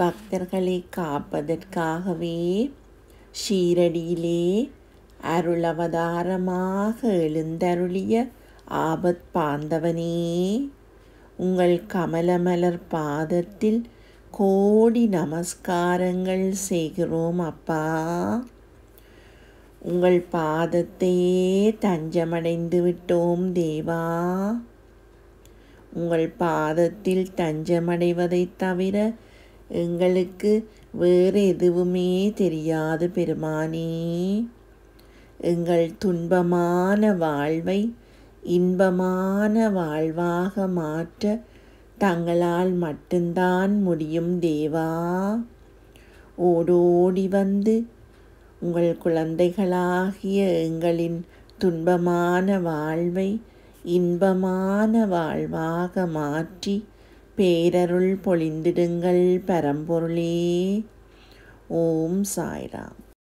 பக்தர்களை காப்பதற்காகவே ஷீரடியிலே அருளவதாரமாக எழுந்தருளிய ஆபத் பாந்தவனே உங்கள் கமலமலர் பாதத்தில் கோடி நமஸ்காரங்கள் செய்கிறோம் அப்பா உங்கள் பாதத்தையே தஞ்சமடைந்து விட்டோம் தேவா உங்கள் பாதத்தில் தஞ்சமடைவதைத் தவிர எங்களுக்கு வேறு எதுவுமே தெரியாது பெருமானே எங்கள் துன்பமான வாழ்வை இன்பமான வாழ்வாக மாற்ற தங்களால் மட்டும்தான் முடியும் தேவா ஓடோடி வந்து உங்கள் குழந்தைகளாகிய எங்களின் துன்பமான வாழ்வை இன்பமான வாழ்வாக மாற்றி பேரருள் பொழிந்திடுங்கள் பரம்பொருளே ஓம் சாய்ராம்